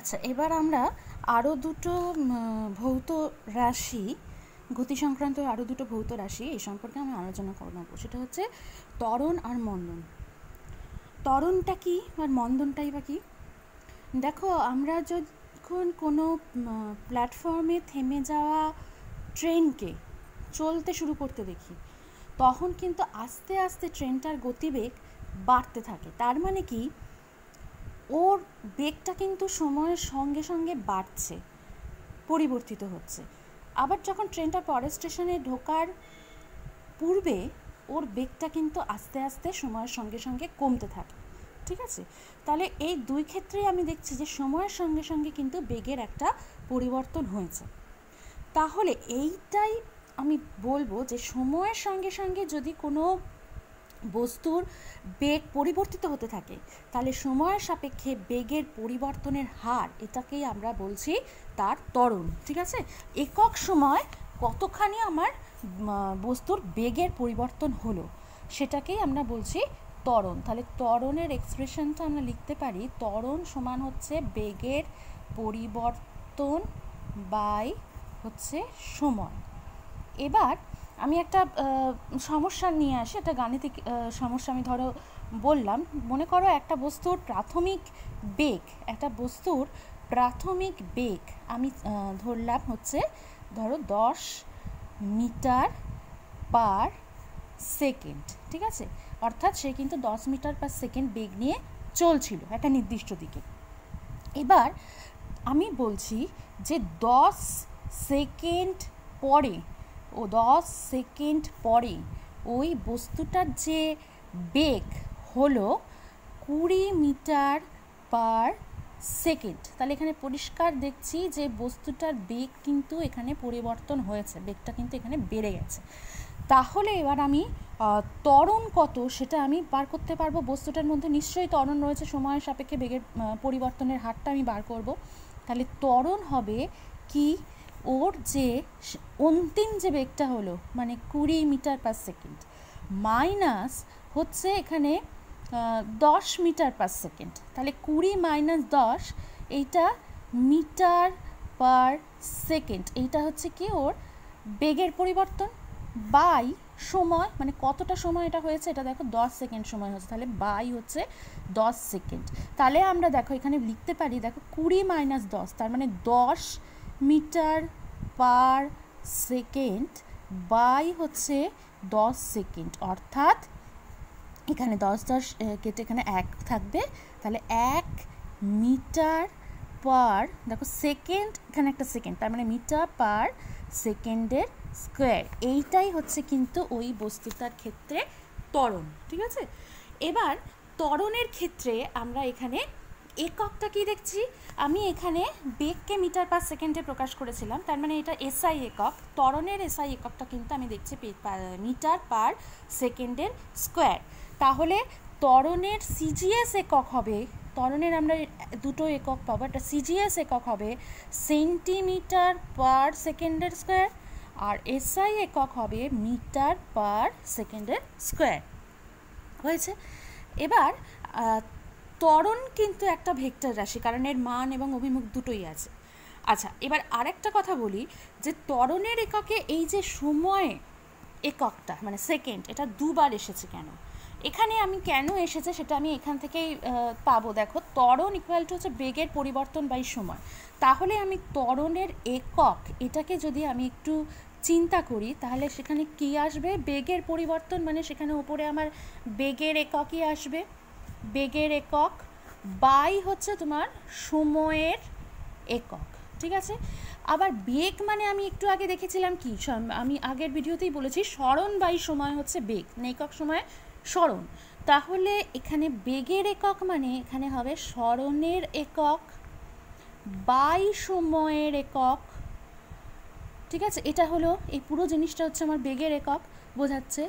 আচ্ছা এবার আমরা আরও দুটো ভৌত রাশি গতি সংক্রান্ত আরও দুটো ভৌত রাশি এই সম্পর্কে আমি আলোচনা করবো সেটা হচ্ছে তরণ আর মন্দন তরণটা কি আর মন্দনটাই বা কি দেখো আমরা যখন কোনো প্ল্যাটফর্মে থেমে যাওয়া ট্রেনকে চলতে শুরু করতে দেখি তখন কিন্তু আস্তে আস্তে ট্রেনটার গতিবেগ বাড়তে থাকে তার মানে কি ওর বেগটা কিন্তু সময়ের সঙ্গে সঙ্গে বাড়ছে পরিবর্তিত হচ্ছে আবার যখন ট্রেনটা পরের স্টেশনে ঢোকার পূর্বে ওর বেগটা কিন্তু আস্তে আস্তে সময়ের সঙ্গে সঙ্গে কমতে থাকে ঠিক আছে তাহলে এই দুই ক্ষেত্রেই আমি দেখছি যে সময়ের সঙ্গে সঙ্গে কিন্তু বেগের একটা পরিবর্তন হয়েছে তাহলে এইটাই আমি বলবো যে সময়ের সঙ্গে সঙ্গে যদি কোনো বস্তুর বেগ পরিবর্তিত হতে থাকে তাহলে সময়ের সাপেক্ষে বেগের পরিবর্তনের হার এটাকেই আমরা বলছি তার তরণ ঠিক আছে একক সময় কতখানি আমার বস্তুর বেগের পরিবর্তন হলো সেটাকেই আমরা বলছি তরণ তাহলে তরণের এক্সপ্রেশনটা আমরা লিখতে পারি তরণ সমান হচ্ছে বেগের পরিবর্তন বাই হচ্ছে সময় এবার আমি একটা সমস্যা নিয়ে আসি একটা গাণিতিক সমস্যা আমি ধরো বললাম মনে করো একটা বস্তুর প্রাথমিক বেগ একটা বস্তুর প্রাথমিক বেগ আমি ধরলাম হচ্ছে ধরো দশ মিটার পার সেকেন্ড ঠিক আছে অর্থাৎ সে কিন্তু দশ মিটার পার সেকেন্ড বেগ নিয়ে চলছিল একটা নির্দিষ্ট দিকে এবার আমি বলছি যে দশ সেকেন্ড পরে ও দশ সেকেন্ড পরে ওই বস্তুটার যে বেগ হলো কুড়ি মিটার পার সেকেন্ড তাহলে এখানে পরিষ্কার দেখছি যে বস্তুটার বেগ কিন্তু এখানে পরিবর্তন হয়েছে বেগটা কিন্তু এখানে বেড়ে গেছে তাহলে এবার আমি ত্বরণ কত সেটা আমি বার করতে পারবো বস্তুটার মধ্যে নিশ্চয়ই ত্বরণ রয়েছে সময়ের সাপেক্ষে বেগের পরিবর্তনের হারটা আমি বার করব তাহলে ত্বরণ হবে কি ওর যে অন্তিম যে বেগটা হলো মানে কুড়ি মিটার পার সেকেন্ড মাইনাস হচ্ছে এখানে দশ মিটার পার সেকেন্ড তাহলে কুড়ি মাইনাস দশ এইটা মিটার পার সেকেন্ড এইটা হচ্ছে কি ওর বেগের পরিবর্তন বাই সময় মানে কতটা সময় এটা হয়েছে এটা দেখো দশ সেকেন্ড সময় হচ্ছে তাহলে বাই হচ্ছে দশ সেকেন্ড তাহলে আমরা দেখো এখানে লিখতে পারি দেখো কুড়ি মাইনাস দশ তার মানে দশ মিটার পার সেকেন্ড বাই হচ্ছে দশ সেকেন্ড অর্থাৎ এখানে দশ দশ কেটে এখানে এক থাকবে তাহলে এক মিটার পার দেখো সেকেন্ড এখানে একটা সেকেন্ড তার মানে মিটার পার সেকেন্ডের স্কোয়ার এইটাই হচ্ছে কিন্তু ওই বস্তুটার ক্ষেত্রে ত্বরণ ঠিক আছে এবার ত্বরণের ক্ষেত্রে আমরা এখানে এককটা কি দেখছি আমি এখানে বেগকে মিটার পার সেকেন্ডে প্রকাশ করেছিলাম তার মানে এটা এসআই একক তরণের এসআই এককটা কিন্তু আমি দেখছি মিটার পার সেকেন্ডের স্কোয়ার তাহলে তরণের সিজিএস একক হবে তরণের আমরা দুটো একক পাবো একটা সিজিএস একক হবে সেন্টিমিটার পার সেকেন্ডের স্কোয়ার আর এসআই একক হবে মিটার পার সেকেন্ডের স্কোয়ার হয়েছে এবার ত্বরণ কিন্তু একটা ভেক্টর রাশি কারণ এর মান এবং অভিমুখ দুটোই আছে আচ্ছা এবার আরেকটা কথা বলি যে ত্বরণের এককে এই যে সময় এককটা মানে সেকেন্ড এটা দুবার এসেছে কেন এখানে আমি কেন এসেছে সেটা আমি এখান থেকেই পাবো দেখো ত্বরণ ইকুয়াল টু হচ্ছে বেগের পরিবর্তন বাই সময় তাহলে আমি ত্বরণের একক এটাকে যদি আমি একটু চিন্তা করি তাহলে সেখানে কি আসবে বেগের পরিবর্তন মানে সেখানে ওপরে আমার বেগের এককই আসবে বেগের একক বাই হচ্ছে তোমার সময়ের একক ঠিক আছে আবার বেগ মানে আমি একটু আগে দেখেছিলাম কি আমি আগের ভিডিওতেই বলেছি স্মরণ বাই সময় হচ্ছে বেগ মানে একক সময় স্মরণ তাহলে এখানে বেগের একক মানে এখানে হবে স্মরণের একক বাই সময়ের একক ঠিক আছে এটা হলো এই পুরো জিনিসটা হচ্ছে আমার বেগের একক বোঝাচ্ছে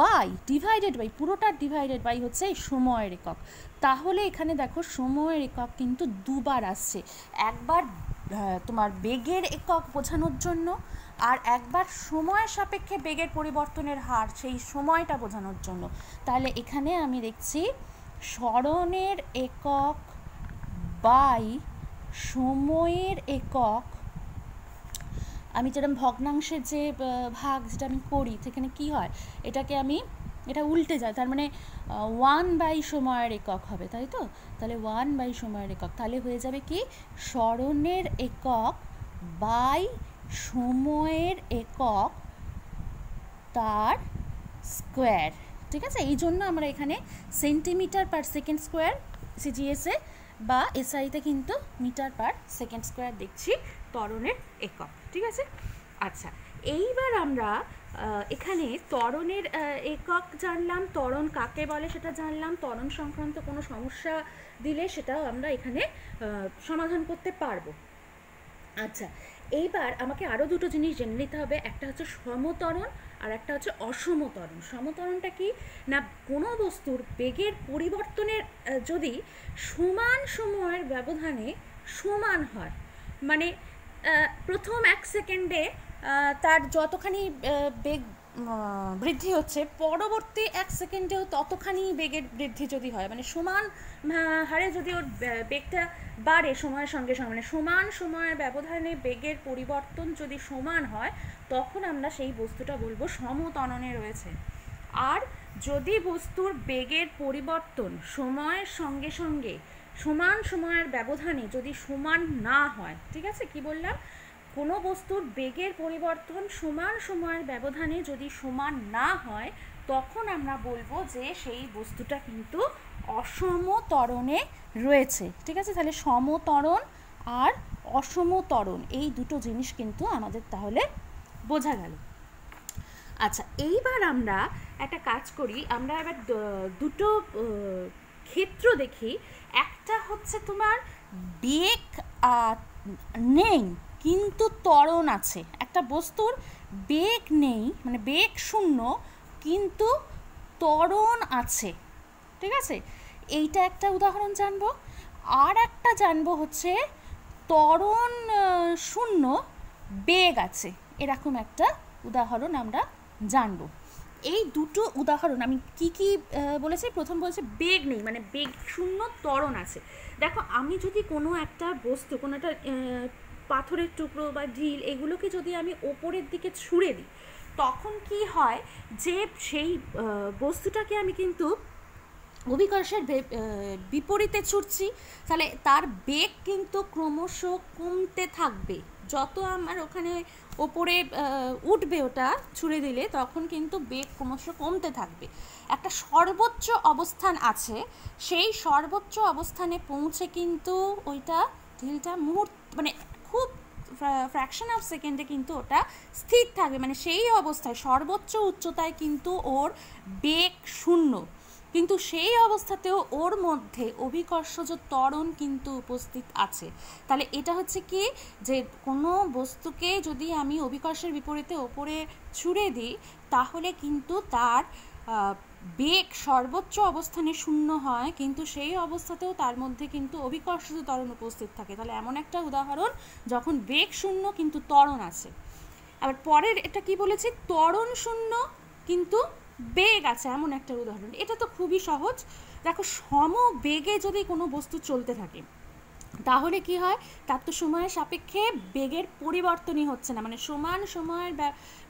বাই ডিভাইডেড বাই পুরোটা ডিভাইডেড বাই হচ্ছে সময়ের একক তাহলে এখানে দেখো সময়ের একক কিন্তু দুবার আসছে একবার তোমার বেগের একক বোঝানোর জন্য আর একবার সময়ের সাপেক্ষে বেগের পরিবর্তনের হার সেই সময়টা বোঝানোর জন্য তাহলে এখানে আমি দেখছি স্মরণের একক বাই সময়ের একক আমি যেরকম ভগ্নাংশের যে ভাগ যেটা আমি করি সেখানে কি হয় এটাকে আমি এটা উল্টে যায় তার মানে ওয়ান বাই সময়ের একক হবে তাই তো তাহলে ওয়ান বাই সময়ের একক তাহলে হয়ে যাবে কি স্মরণের একক বাই সময়ের একক তার স্কোয়ার ঠিক আছে এই জন্য আমরা এখানে সেন্টিমিটার পার সেকেন্ড স্কোয়ার সিজিএসএ বা এসআইতে কিন্তু মিটার পার সেকেন্ড স্কোয়ার দেখছি তরণের একক ঠিক আছে আচ্ছা এইবার আমরা এখানে ত্বরণের একক জানলাম তরণ কাকে বলে সেটা জানলাম ত্বরণ সংক্রান্ত কোনো সমস্যা দিলে সেটাও আমরা এখানে সমাধান করতে পারবো আচ্ছা এইবার আমাকে আরও দুটো জিনিস জেনে নিতে হবে একটা হচ্ছে সমতরণ আর একটা হচ্ছে অসমতরণ সমতরণটা কি না কোনো বস্তুর বেগের পরিবর্তনের যদি সমান সময়ের ব্যবধানে সমান হয় মানে প্রথম এক সেকেন্ডে তার যতখানি বেগ বৃদ্ধি হচ্ছে পরবর্তী এক সেকেন্ডেও ততখানি বেগের বৃদ্ধি যদি হয় মানে সমান হারে যদি ওর বেগটা বাড়ে সময়ের সঙ্গে সঙ্গে মানে সমান সময়ের ব্যবধানে বেগের পরিবর্তন যদি সমান হয় তখন আমরা সেই বস্তুটা বলবো সমতননে রয়েছে আর যদি বস্তুর বেগের পরিবর্তন সময়ের সঙ্গে সঙ্গে সমান সময়ের ব্যবধানে যদি সমান না হয় ঠিক আছে কি বললাম কোনো বস্তুর বেগের পরিবর্তন সমান সময়ের ব্যবধানে যদি সমান না হয় তখন আমরা বলবো যে সেই বস্তুটা কিন্তু অসমতরণে রয়েছে ঠিক আছে তাহলে সমতরণ আর অসমতরণ এই দুটো জিনিস কিন্তু আমাদের তাহলে বোঝা গেল আচ্ছা এইবার আমরা একটা কাজ করি আমরা এবার দুটো ক্ষেত্র দেখি একটা হচ্ছে তোমার বেগ নেই কিন্তু ত্বরণ আছে একটা বস্তুর বেগ নেই মানে বেগ শূন্য কিন্তু ত্বরণ আছে ঠিক আছে এইটা একটা উদাহরণ জানবো আর একটা জানবো হচ্ছে ত্বরণ শূন্য বেগ আছে এরকম একটা উদাহরণ আমরা জানবো এই দুটো উদাহরণ আমি কি কি বলেছি প্রথম বলছে বেগ নেই মানে বেগ শূন্য ত্বরণ আছে দেখো আমি যদি কোনো একটা বস্তু কোনো একটা পাথরের টুকরো বা ঢিল এগুলোকে যদি আমি ওপরের দিকে ছুঁড়ে দিই তখন কি হয় যে সেই বস্তুটাকে আমি কিন্তু অভিকর্ষের বিপরীতে ছুটছি তাহলে তার বেগ কিন্তু ক্রমশ কমতে থাকবে যত আমার ওখানে ওপরে উঠবে ওটা ছুঁড়ে দিলে তখন কিন্তু বেগ ক্রমশ কমতে থাকবে একটা সর্বোচ্চ অবস্থান আছে সেই সর্বোচ্চ অবস্থানে পৌঁছে কিন্তু ওইটা ঢিলটা মুহূর্ত মানে খুব ফ্র্যাকশন অফ সেকেন্ডে কিন্তু ওটা স্থির থাকবে মানে সেই অবস্থায় সর্বোচ্চ উচ্চতায় কিন্তু ওর বেগ শূন্য কিন্তু সেই অবস্থাতেও ওর মধ্যে অভিকর্ষজ ত্বরণ কিন্তু উপস্থিত আছে তাহলে এটা হচ্ছে কি যে কোনো বস্তুকে যদি আমি অভিকর্ষের বিপরীতে ওপরে ছুঁড়ে দিই তাহলে কিন্তু তার বেগ সর্বোচ্চ অবস্থানে শূন্য হয় কিন্তু সেই অবস্থাতেও তার মধ্যে কিন্তু অভিকর্ষজ তরণ উপস্থিত থাকে তাহলে এমন একটা উদাহরণ যখন বেগ শূন্য কিন্তু ত্বরণ আছে আবার পরের এটা কি বলেছি ত্বরণ শূন্য কিন্তু বেগ আছে এমন একটা উদাহরণ এটা তো খুবই সহজ দেখো সম বেগে যদি কোনো বস্তু চলতে থাকে তাহলে কি হয় তার তো সময়ের সাপেক্ষে বেগের পরিবর্তনই হচ্ছে না মানে সমান সময়ের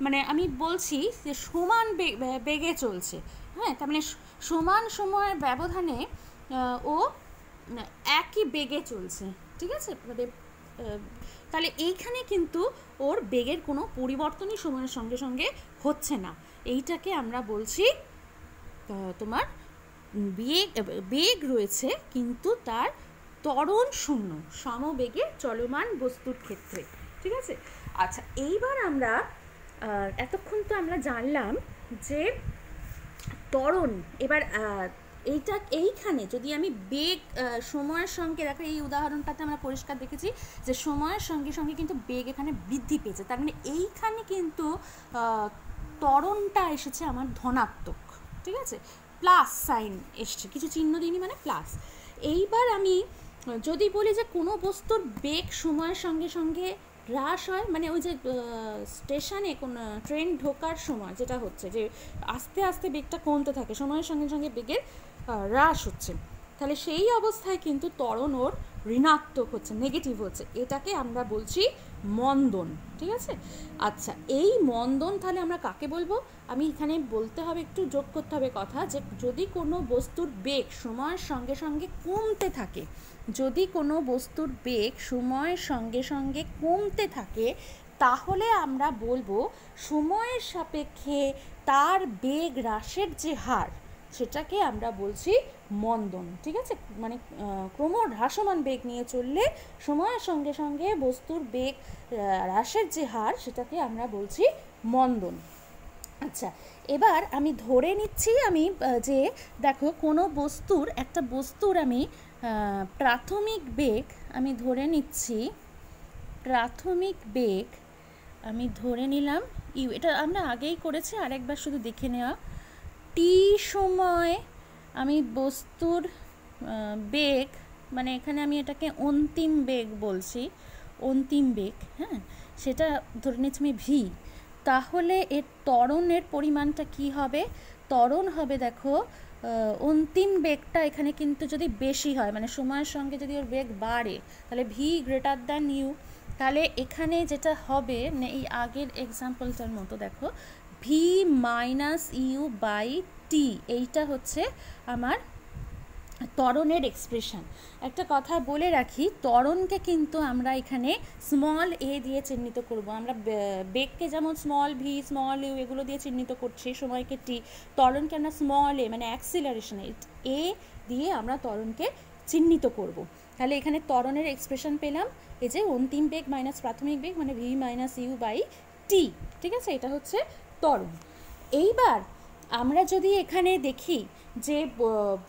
মানে আমি বলছি যে সমান বেগে চলছে হ্যাঁ তার মানে সমান সময়ের ব্যবধানে ও একই বেগে চলছে ঠিক আছে মানে তাহলে এইখানে কিন্তু ওর বেগের কোনো পরিবর্তনই সময়ের সঙ্গে সঙ্গে হচ্ছে না এইটাকে আমরা বলছি তোমার বেগ বেগ রয়েছে কিন্তু তার তরণ শূন্য সমবেগে চলমান বস্তুর ক্ষেত্রে ঠিক আছে আচ্ছা এইবার আমরা এতক্ষণ তো আমরা জানলাম যে তরণ এবার এইটা এইখানে যদি আমি বেগ সময়ের সঙ্গে দেখো এই উদাহরণটাতে আমরা পরিষ্কার দেখেছি যে সময়ের সঙ্গে সঙ্গে কিন্তু বেগ এখানে বৃদ্ধি পেয়েছে তার মানে এইখানে কিন্তু ত্বরণটা এসেছে আমার ধনাত্মক ঠিক আছে প্লাস সাইন এসছে কিছু চিহ্ন দিইনি মানে প্লাস এইবার আমি যদি বলি যে কোনো বস্তুর বেগ সময়ের সঙ্গে সঙ্গে হ্রাস হয় মানে ওই যে স্টেশনে কোন ট্রেন ঢোকার সময় যেটা হচ্ছে যে আস্তে আস্তে বেগটা কমতে থাকে সময়ের সঙ্গে সঙ্গে বেগের হ্রাস হচ্ছে তাহলে সেই অবস্থায় কিন্তু ত্বরণ ওর ঋণাত্মক হচ্ছে নেগেটিভ হচ্ছে এটাকে আমরা বলছি মন্দন ঠিক আছে আচ্ছা এই মন্দন তাহলে আমরা কাকে বলবো আমি এখানে বলতে হবে একটু যোগ করতে হবে কথা যে যদি কোনো বস্তুর বেগ সময়ের সঙ্গে সঙ্গে কমতে থাকে যদি কোনো বস্তুর বেগ সময়ের সঙ্গে সঙ্গে কমতে থাকে তাহলে আমরা বলবো সময়ের সাপেক্ষে তার বেগ হ্রাসের যে হার সেটাকে আমরা বলছি মন্দন ঠিক আছে মানে ক্রম হ্রাসমান বেগ নিয়ে চললে সময়ের সঙ্গে সঙ্গে বস্তুর বেগ হ্রাসের যে হার সেটাকে আমরা বলছি মন্দন আচ্ছা এবার আমি ধরে নিচ্ছি আমি যে দেখো কোনো বস্তুর একটা বস্তুর আমি প্রাথমিক বেগ আমি ধরে নিচ্ছি প্রাথমিক বেগ আমি ধরে নিলাম ইউ এটা আমরা আগেই করেছি আরেকবার শুধু দেখে নেওয়া টি সময় আমি বস্তুর বেগ মানে এখানে আমি এটাকে অন্তিম বেগ বলছি অন্তিম বেগ হ্যাঁ সেটা ধরে নিচ্ছি আমি ভি তাহলে এর ত্বরণের পরিমাণটা কি হবে ত্বরণ হবে দেখো অন্তিম বেগটা এখানে কিন্তু যদি বেশি হয় মানে সময়ের সঙ্গে যদি ওর বেগ বাড়ে তাহলে ভি গ্রেটার দ্যান ইউ তাহলে এখানে যেটা হবে মানে এই আগের এক্সাম্পলটার মতো দেখো V minus U by T এইটা হচ্ছে আমার তরণের এক্সপ্রেশন একটা কথা বলে রাখি তরণকে কিন্তু আমরা এখানে স্মল এ দিয়ে চিহ্নিত করব আমরা বেগকে যেমন স্মল ভি স্মল ইউ এগুলো দিয়ে চিহ্নিত করছি সময়কে টি তরণকে আমরা স্মল মানে এ মানে অ্যাক্সিলারেশন এ দিয়ে আমরা তরণকে চিহ্নিত করব। তাহলে এখানে তরণের এক্সপ্রেশন পেলাম এই যে অন্তিম বেগ মাইনাস প্রাথমিক বেগ মানে V minus U by T ঠিক আছে এটা হচ্ছে তরম এইবার আমরা যদি এখানে দেখি যে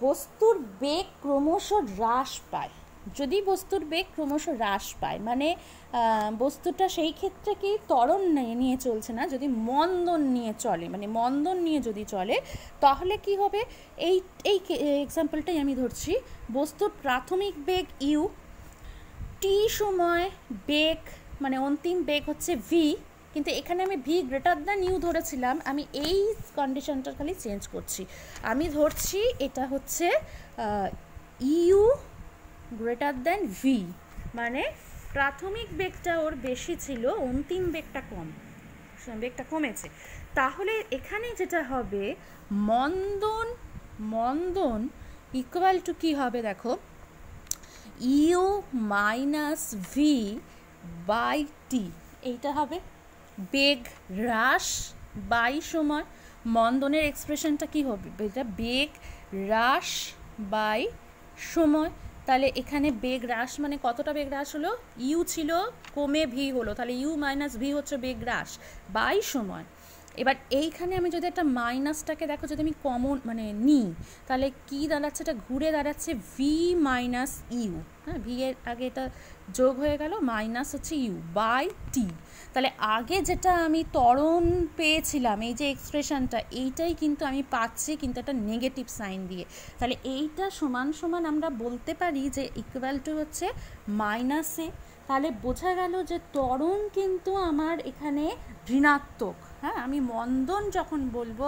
বস্তুর বেগ ক্রমশ হ্রাস পায় যদি বস্তুর বেগ ক্রমশ হ্রাস পায় মানে বস্তুটা সেই ক্ষেত্রে কি তরণ নিয়ে চলছে না যদি মন্দন নিয়ে চলে মানে মন্দন নিয়ে যদি চলে তাহলে কি হবে এই এই এক্সাম্পলটাই আমি ধরছি বস্তুর প্রাথমিক বেগ ইউ টি সময় বেগ মানে অন্তিম বেগ হচ্ছে ভি কিন্তু এখানে আমি ভি গ্রেটার দ্যান ইউ ধরেছিলাম আমি এই কন্ডিশনটা খালি চেঞ্জ করছি আমি ধরছি এটা হচ্ছে ইউ গ্রেটার দ্যান ভি মানে প্রাথমিক বেগটা ওর বেশি ছিল অন্তিম বেগটা কম বেগটা কমেছে তাহলে এখানে যেটা হবে মন্দন মন্দন ইকুয়াল টু কী হবে দেখো U minus V by T এইটা হবে বেগ হ্রাস বাই সময় মন্দনের এক্সপ্রেশনটা কি হবে এটা বেগ হ্রাস বাই সময় তাহলে এখানে বেগ হ্রাস মানে কতটা বেগ হ্রাস হলো ইউ ছিল কমে ভি হলো তাহলে ইউ মাইনাস ভি হচ্ছে বেগ হ্রাস বাই সময় এবার এইখানে আমি যদি একটা মাইনাসটাকে দেখো যদি আমি কমন মানে নিই তাহলে কি দাঁড়াচ্ছে এটা ঘুরে দাঁড়াচ্ছে ভি মাইনাস ইউ হ্যাঁ ভি এর আগে এটা যোগ হয়ে গেল মাইনাস হচ্ছে ইউ বাই টি তাহলে আগে যেটা আমি ত্বরণ পেয়েছিলাম এই যে এক্সপ্রেশনটা এইটাই কিন্তু আমি পাচ্ছি কিন্তু একটা নেগেটিভ সাইন দিয়ে তাহলে এইটা সমান সমান আমরা বলতে পারি যে ইকুয়াল টু হচ্ছে মাইনাসে তাহলে বোঝা গেল যে ত্বরণ কিন্তু আমার এখানে ঋণাত্মক হ্যাঁ আমি মন্দন যখন বলবো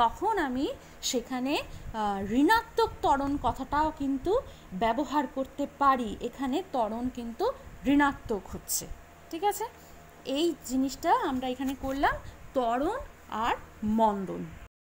তখন আমি সেখানে ঋণাত্মক ত্বরণ কথাটাও কিন্তু ব্যবহার করতে পারি এখানে ত্বরণ কিন্তু ঋণাত্মক হচ্ছে ঠিক আছে এই জিনিসটা আমরা এখানে করলাম ত্বরণ আর মন্দন